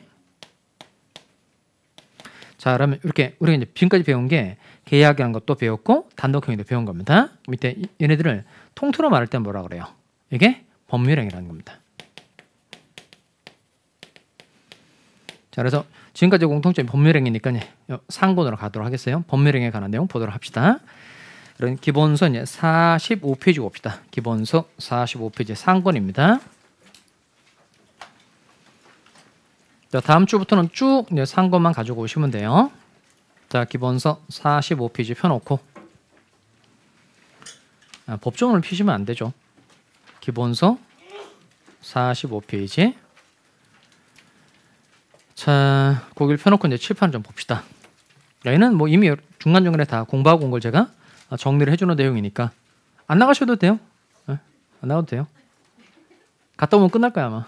자 그러면 이렇게 우리가 이제 지금까지 배운 게 계약이라는 것도 배웠고 단독행위도 배운 겁니다. 밑에 얘네들을 통틀어 말할 때 뭐라 그래요? 이게 법률행위라는 겁니다. 자 그래서 지금까지 공통점이 법률행위니까 상고으로 가도록 하겠어요. 법률행위에 관한 내용 보도록 합시다. 이런 기본서 이제 45페이지 봅시다. 기본서 45페이지 3권입니다 자, 다음 주부터는 쭉 이제 상권만 가지고 오시면 돼요. 자, 기본서 45페이지 펴놓고 아, 법조문을 피시면 안 되죠. 기본서 45페이지 자, 거기를 펴놓고 이제 칠판 좀 봅시다. 여기는 뭐 이미 중간중간에 다 공부하고 온 걸 제가 아, 정리를 해주는 내용이니까 안 나가셔도 돼요. 예? 안 나가도 돼요. 갔다 오면 끝날 거야 아마.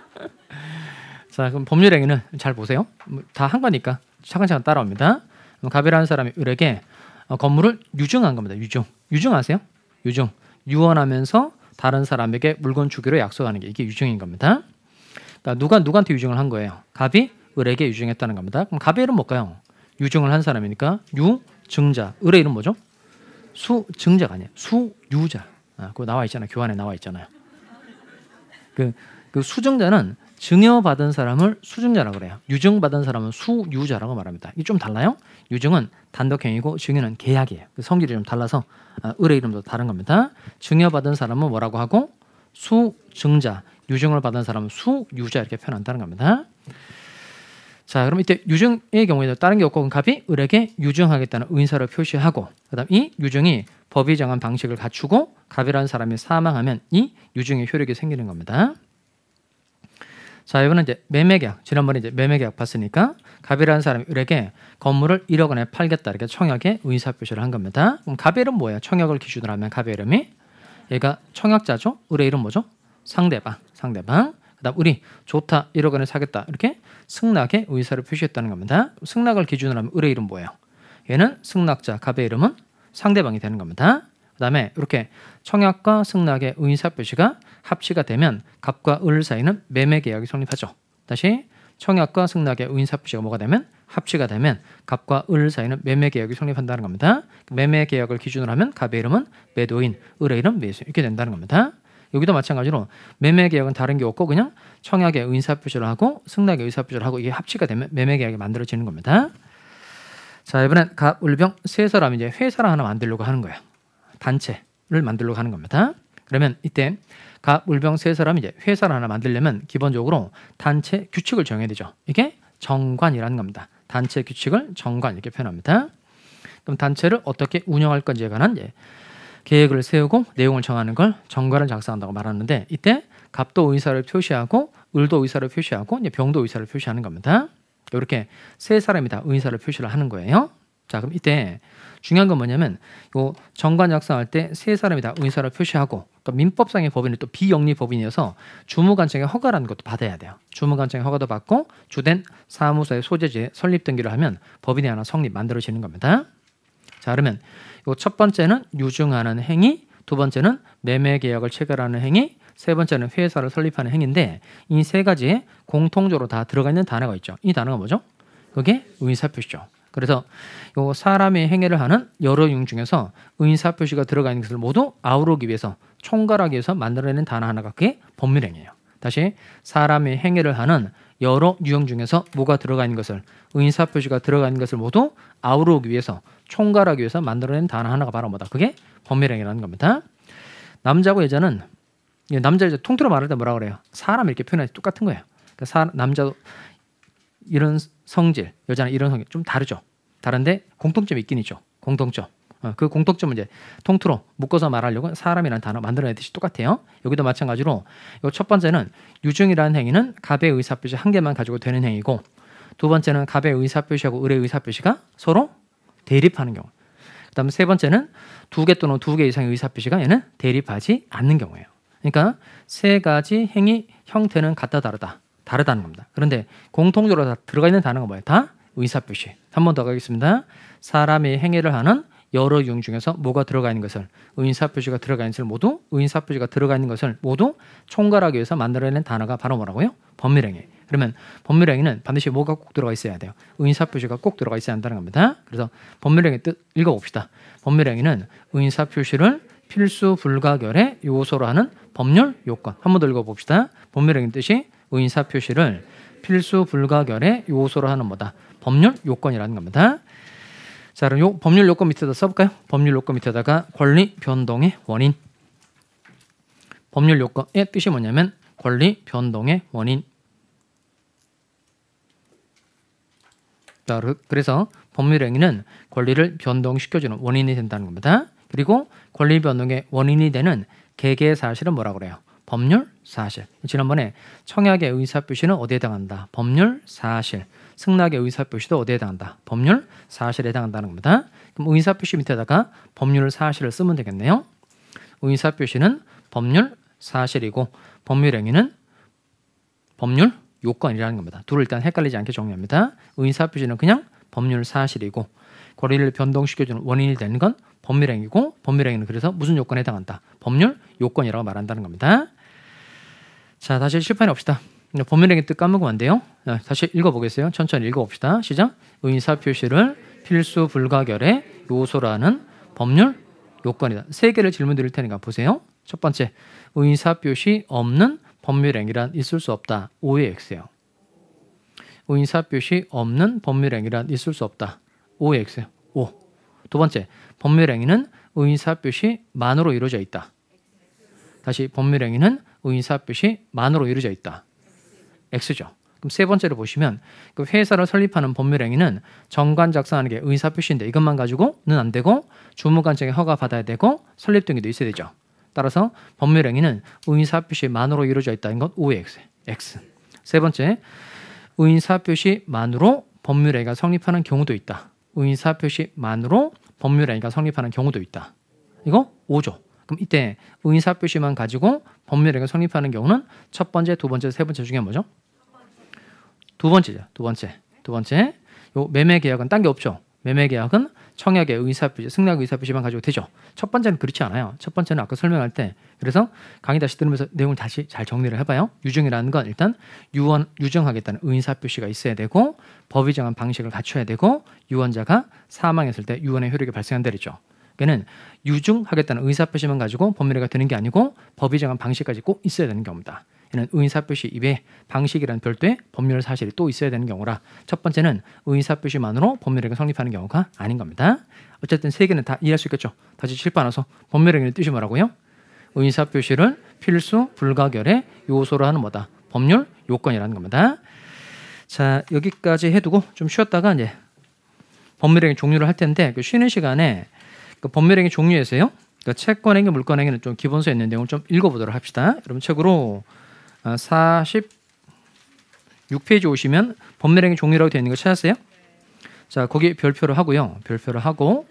자 그럼 법률 행위는 잘 보세요. 뭐, 다한 거니까 차근차근 따라옵니다. 갑이라는 사람이 을에게 건물을 유증한 겁니다. 유증. 유증 아세요? 유증. 유언하면서 다른 사람에게 물건 주기로 약속하는 게 이게 유증인 겁니다. 그러니까 누가 누구한테 유증을 한 거예요? 갑이 을에게 유증했다는 겁니다. 그럼 갑의 일은 뭘까요? 유증을 한 사람이니까 유 증자. 을의 이름 뭐죠? 수 증자가 아니야. 수유자. 아, 그거 나와 있잖아요. 교환에 나와 있잖아요. 그, 그 수증자는 증여받은 사람을 수증자라고 그래요. 유증받은 사람은 수유자라고 말합니다. 이좀 달라요? 유증은 단독형이고 증여는 계약이에요. 그 성질이 좀 달라서 아, 을의 이름도 다른 겁니다. 증여받은 사람은 뭐라고 하고 수증자, 유증을 받은 사람은 수유자 이렇게 표현한다는 겁니다. 자, 그럼 이때 유증의 경우에는 다른 게 없고 갑이 을에게 유증하겠다는 의사를 표시하고 그다음 이 유증이 법이 정한 방식을 갖추고 갑이라는 사람이 사망하면 이 유증의 효력이 생기는 겁니다. 자, 이번은 이제 매매계약. 지난번에 이제 매매계약 봤으니까 갑이라는 사람이 을에게 건물을 1억 원에 팔겠다 이렇게 청약에 의사 표시를 한 겁니다. 그럼 갑의 이름 뭐예요? 청약을 기준으로 하면 갑의 이름이 얘가 청약자죠. 을의 이름 뭐죠? 상대방. 상대방. 그다음 우리 좋다 1억 원에 사겠다 이렇게 승낙의 의사를 표시했다는 겁니다. 승낙을 기준으로 하면 을의 이름 뭐예요? 얘는 승낙자, 갑의 이름은 상대방이 되는 겁니다. 그 다음에 이렇게 청약과 승낙의 의사 표시가 합치가 되면 갑과 을 사이는 매매 계약이 성립하죠. 다시 청약과 승낙의 의사 표시가 뭐가 되면 합치가 되면 갑과 을 사이는 매매 계약이 성립한다는 겁니다. 매매 계약을 기준으로 하면 갑의 이름은 매도인, 을의 이름 매수 이렇게 된다는 겁니다. 여기도 마찬가지로 매매 계약은 다른 게 없고 그냥 청약에 의사 표시를 하고 승낙에 의사 표시를 하고 이게 합치가 되면 매매 계약이 만들어지는 겁니다. 자 이번엔 갑을병 세 사람 이제 회사를 하나 만들려고 하는 거예요. 단체를 만들려고 하는 겁니다. 그러면 이때 갑을병 세 사람이 이제 회사를 하나 만들려면 기본적으로 단체 규칙을 정해야 되죠. 이게 정관이라는 겁니다. 단체 규칙을 정관 이렇게 표현합니다. 그럼 단체를 어떻게 운영할 건지에 관한 계획을 세우고 내용을 정하는 걸 정관을 작성한다고 말하는데 이때 갑도 의사를 표시하고 을도 의사를 표시하고 병도 의사를 표시하는 겁니다. 이렇게 세 사람이 다 의사를 표시를 하는 거예요. 자 그럼 이때 중요한 건 뭐냐면 요 정관 작성할 때 세 사람이 다 의사를 표시하고 그러니까 민법상의 법인은 또 비영리 법인이어서 주무관청의 허가라는 것도 받아야 돼요. 주무관청의 허가도 받고 주된 사무소의 소재지에 설립 등기를 하면 법인이 하나 성립 만들어지는 겁니다. 자 그러면 첫 번째는 유증하는 행위, 두 번째는 매매 계약을 체결하는 행위, 세 번째는 회사를 설립하는 행위인데 이 세 가지에 공통적으로 다 들어가 있는 단어가 있죠. 이 단어가 뭐죠? 그게 의사표시죠. 그래서 요 사람의 행위를 하는 여러 융 중에서 의사표시가 들어가 있는 것을 모두 아우르기 위해서 총괄하기 위해서 만들어낸 단어 하나가 그게 법률행위예요. 다시 사람의 행위를 하는 여러 유형 중에서 뭐가 들어가 있는 것을 의인사 표시가 들어가 있는 것을 모두 아우르기 위해서 총괄하기 위해서 만들어낸 단어 하나가 바로 뭐다? 그게 범밀행위라는 겁니다. 남자고 여자는 예, 남자 이제 통틀어 말할 때 뭐라 그래요? 사람 이렇게 표현할 때 똑같은 거예요. 그러니까 사, 남자도 이런 성질, 여자는 이런 성질 좀 다르죠. 다른데 공통점이 있긴 있죠. 공통점. 어, 그 공통점은 이제 통틀어 묶어서 말하려고 사람이라는 단어 만들어내듯이 똑같아요. 여기도 마찬가지로 이첫 번째는 유증이라는 행위는 갑의 의사표시 한 개만 가지고 되는 행위고 두 번째는 갑의 의사표시하고 을의 의사표시가 서로 대립하는 경우. 그다음 세 번째는 두 개 또는 두 개 이상의 의사표시가 얘는 대립하지 않는 경우예요. 그러니까 세 가지 행위 형태는 같다 다르다 다르다는 겁니다. 그런데 공통적으로 다 들어가 있는 단어가 뭐예요? 다 의사표시. 한 번 더 가겠습니다. 사람이 행위를 하는 여러 융 중에서 뭐가 들어가 있는 것을 의인사 표시가 들어가 있는 것을 모두 의인사 표시가 들어가 있는 것을 모두 총괄하기 위해서 만들어낸 단어가 바로 뭐라고요? 법률행위. 그러면 법률행위는 반드시 뭐가 꼭 들어가 있어야 돼요? 의인사 표시가 꼭 들어가 있어야 한다는 겁니다. 그래서 법률행위 뜻 읽어봅시다. 법률행위는 의인사 표시를 필수 불가결의 요소로 하는 법률 요건. 한 번 더 읽어봅시다. 법률행위 뜻이 의인사 표시를 필수 불가결의 요소로 하는 뭐다? 법률 요건이라는 겁니다. 자, 그럼 요 법률 요건 밑에다 써볼까요? 법률 요건 밑에다가 권리 변동의 원인. 법률 요건의 뜻이 뭐냐면 권리 변동의 원인. 자, 그, 그래서 법률 행위는 권리를 변동시켜주는 원인이 된다는 겁니다. 그리고 권리 변동의 원인이 되는 개개의 사실은 뭐라고 그래요? 법률 사실. 지난번에 청약의 의사 표시는 어디에 해당한다? 법률 사실. 승낙의 의사표시도 어디에 해당한다? 법률 사실에 해당한다는 겁니다. 그럼 의사표시 밑에다가 법률 사실을 쓰면 되겠네요. 의사표시는 법률 사실이고 법률 행위는 법률 요건이라는 겁니다. 둘을 일단 헷갈리지 않게 정리합니다. 의사표시는 그냥 법률 사실이고 거리를 변동시켜주는 원인이 되는 건 법률 행위고 법률 행위는 그래서 무슨 요건에 해당한다? 법률 요건이라고 말한다는 겁니다. 자 다시 실판해 봅시다. 네, 범 본문의 뜻 까먹으면 안 돼요. 네, 다시 읽어보겠어요. 천천히 읽어봅시다. 시작. 의사 표시를 필수 불가결의 요소라는 법률 요건이다. 세 개를 질문 드릴 테니까 보세요. 첫 번째, 의사 표시 없는 법률행위란 있을 수 없다. 오의 x 요 의사 표시 없는 법률행위란 있을 수 없다. 오의 x 요 오. 두 번째, 법률행위는 의사 표시 만으로 이루어져 있다. 다시 법률행위는 의사 표시 만으로 이루어져 있다. X죠. 그럼 세 번째로 보시면 그 회사를 설립하는 법률행위는 정관 작성하는 게 의사 표시인데 이것만 가지고는 안 되고 주무관 측의 허가 받아야 되고 설립 등기도 있어야 되죠. 따라서 법률행위는 의사 표시만으로 이루어져 있다는 건 o x X. 세 번째 의사 표시만으로 법률행위가 성립하는 경우도 있다. 의사 표시만으로 법률행위가 성립하는 경우도 있다. 이거 오죠 그럼 이때 의사 표시만 가지고 법률행위가 성립하는 경우는 첫 번째, 두 번째, 세 번째 중에 뭐죠? 두 번째죠. 두 번째. 두 번째. 요 매매 계약은 딴 게 없죠. 매매 계약은 청약의 의사 표시, 승낙 의사 표시만 가지고 되죠. 첫 번째는 그렇지 않아요. 첫 번째는 아까 설명할 때 그래서 강의 다시 들으면서 내용을 다시 잘 정리를 해봐요. 유증이라는 건 일단 유언 유증하겠다는 의사 표시가 있어야 되고 법이 정한 방식을 갖춰야 되고 유언자가 사망했을 때 유언의 효력이 발생한다랬죠. 그는 유중하겠다는 의사표시만 가지고 법률가 되는 게 아니고 법이 정한 방식까지 꼭 있어야 되는 경우다. 이는 의사표시 이외 방식이라는 별도의 법률 사실이 또 있어야 되는 경우라 첫 번째는 의사표시만으로 법률행위가 성립하는 경우가 아닌 겁니다. 어쨌든 세 개는 다 이해할 수 있겠죠. 다시 칠판 와서 법률행위를 뜻이 뭐라고요? 의사표시를 필수 불가결의 요소로 하는 뭐다? 법률 요건이라는 겁니다. 자 여기까지 해두고 좀 쉬었다가 이제 법률행위 종료를 할 텐데 그 쉬는 시간에 그러니까 법률행위 종류에서요. 그러니까 채권행위, 물권행위는 좀 기본서 에 있는 내용을 좀 읽어보도록 합시다. 여러분 책으로 46페이지 아, 오시면 법률행위 종류라고 되어 있는 거 찾았어요? 자, 거기 별표를 하고요. 별표를 하고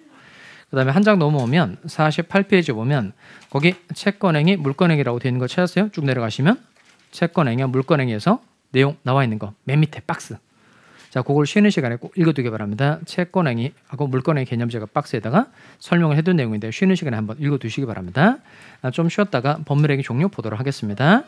그다음에 한 장 넘어오면 48페이지 보면 거기 채권행위, 물권행위라고 되어 있는 거 찾았어요? 쭉 내려가시면 채권행위와 물권행위에서 내용 나와 있는 거 맨 밑에 박스 자, 그걸 쉬는 시간에 꼭 읽어두기 바랍니다. 채권행위하고 물권행위 개념제가 박스에다가 설명을 해둔 내용인데 쉬는 시간에 한번 읽어두시기 바랍니다. 아, 좀 쉬었다가 법률행위 종료 보도록 하겠습니다.